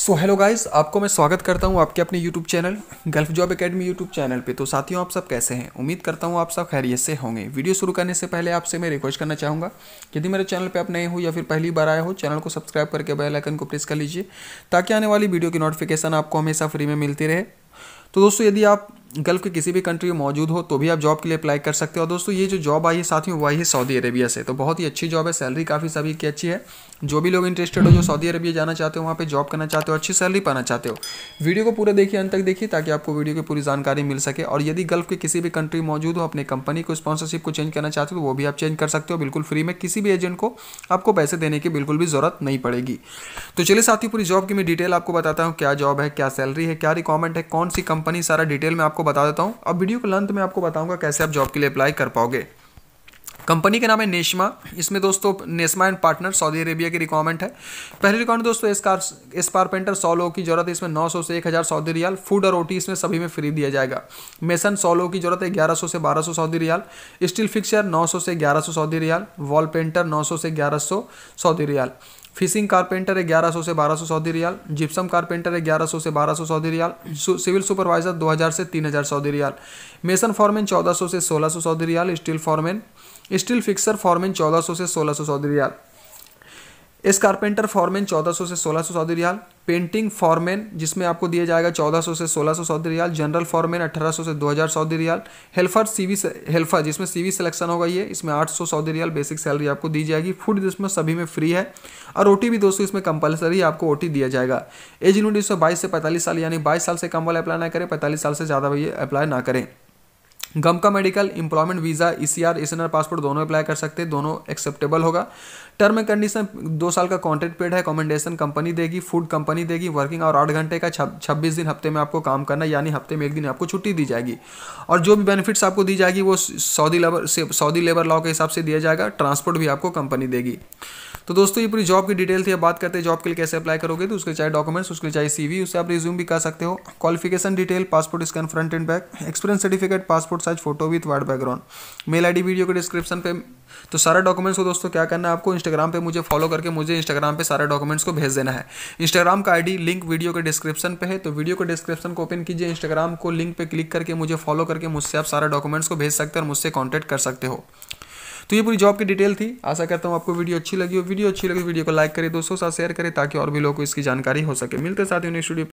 so hello guys आपको मैं स्वागत करता हूं आपके अपने YouTube channel gulf job academy YouTube channel पे तो साथियों आप सब कैसे हैं उम्मीद करता हूं आप सब खैरियत से होंगे वीडियो शुरू करने से पहले आपसे मैं रिक्वेस्ट करना चाहूँगा यदि मेरे चैनल पे आप नए हो या फिर पहली बार आए हो चैनल को सब्सक्राइब करके बेलाइकन को प्रेस कर लीजिए ताकि आने वाली वीडियो की नोटिफिकेशन आपको हमेशा फ्री में मिलती रहे तो दोस्तों यदि आप गल्फ के किसी भी कंट्री में मौजूद हो तो भी आप जॉब के लिए अप्लाई कर सकते हो और दोस्तों ये जो जॉब आई है साथियों वो आई है सऊदी अरेबिया से तो बहुत ही अच्छी जॉब है सैलरी काफ़ी सभी की अच्छी है जो भी लोग इंटरेस्टेड हो जो सऊदी अरबिया जाना चाहते हो वहाँ पे जॉब करना चाहते हो अच्छी सैलरी पाना चाहते हो वीडियो को पूरा देखिए अंत तक देखिए ताकि आपको वीडियो की पूरी जानकारी मिल सके और यदि गल्फ के किसी भी कंट्री मौजूद हो अपने कंपनी को स्पॉन्सरशिप को चेंज करना चाहते हो तो वो भी आप चेंज कर सकते हो बिल्कुल फ्री में किसी भी एजेंट को आपको पैसे देने की बिल्कुल भी ज़रूरत नहीं पड़ेगी तो चलिए साथियों पूरी जॉब की मैं डिटेल आपको बताता हूँ क्या जॉब है क्या सैलरी है क्या रिकॉर्मेंट है कौन सी कंपनी सारा डिटेल मैं आपको बता देता हूँ अब वीडियो के लंथ में आपको बताऊँगा कैसे आप जॉब के लिए अप्लाई कर पाओगे कंपनी के नाम है नेशमा इसमें दोस्तों Nesma and partner Saudi Arabia की रिक्वायरमेंट है पहली रिक्वायरमेंट दोस्तों इस पारपेंटर सौ लोगों की जरूरत है इसमें 900 से 1000 सऊदी रियाल फूड और रोटी इसमें सभी में फ्री दिया जाएगा मेसन सौ लोगों की जरूरत है 1100 से 1200 सऊदी रियाल स्टील फिक्सर नौ से सौ सऊदी रियाल वॉल पेंटर नौ से सौ सऊदी रियाल फिशिंग कारपेंटर है 1100 से 1200 सऊदी रियाल जिप्सम कारपेंटर है 1100 से 1200 सऊदी रियाल सिविल सुपरवाइजर 2000 से 3000 सऊदी रियाल मेसन फॉरमैन 1400 से 1600 Saudi riyal steel foreman steel fixer foreman 1400 से 1600 सऊदी रियाल इस कारपेंटर फॉरमेन 1400 से 1600 सऊदी रियाल पेंटिंग फॉरमेन जिसमें आपको दिया जाएगा 1400 से 1600 सऊदी रियाल जनरल फॉरमेन 1800 से 2000 Saudi riyal helper CV helper जिसमें सीवी सिलेक्शन होगा ये इसमें 800 सऊदी रियाल बेसिक सैलरी आपको दी जाएगी फूड जिसमें सभी में फ्री है और ओ भी दोस्तों इसमें कंपलसरी आपको ओ दिया जाएगा एज यूनिट इसमें बाईस से पैंतालीस साल यानी बाईस साल से कम वाले अप्लाई ना करें पैंतालीस साल से ज़्यादा ये अप्लाई ना करें गम का medical employment visa E C R S N R passport दोनों अप्लाई कर सकते हैं दोनों एक्सेप्टेबल होगा टर्म एंड कंडीशन दो साल का कॉन्ट्रैक्ट पीरियड है कॉमेंडेशन कंपनी देगी फूड कंपनी देगी वर्किंग और आठ घंटे का छब्बीस दिन हफ्ते में आपको काम करना यानी हफ्ते में एक दिन आपको छुट्टी दी जाएगी और जो भी बेनिफिट्स आपको दी जाएगी वो Saudi labour Saudi labour law के हिसाब से दिया जाएगा ट्रांसपोर्ट भी आपको कंपनी देगी तो दोस्तों ये पूरी जॉब की डिटेल थी अब बात करते हैं जॉब के लिए कैसे अप्लाई करोगे तो उसके चाहे डॉक्यूमेंट्स उसके चाहे सीवी उससे आप रिज्यूम भी कर सकते हो qualification detail passport scan front and back experience certificate passport size photo with white background mail I video के डिस्क्रिप्शन पे तो सारा डॉक्यूमेंट्स को दोस्तों क्या करना है आपको इंस्टाग्राम पे मुझे फॉलो करके मुझे इंस्टाग्राम पे सारे डॉक्यूमेंट्स को भेज देना है इंस्टाग्राम का आईडी लिंक वीडियो के डिस्क्रिप्शन पे है तो वीडियो के डिस्क्रिप्शन को ओपन कीजिए इंस्टाग्राम को लिंक पे क्लिक करके मुझे फॉलो करके मुझसे आप सारा डॉक्यूमेंट्स को भेज सकते हैं और मुझसे कॉन्टैक्ट कर सकते हो तो ये पूरी जॉब की डिटेल थी आशा करता हूँ आपको वीडियो अच्छी लगी हो वीडियो अच्छी लगी वीडियो को लाइक करें दोस्तों साथ शेयर करें ताकि और भी लोगों को इसकी जानकारी हो सके मिलते साथ ही उन्हें स्टूडियो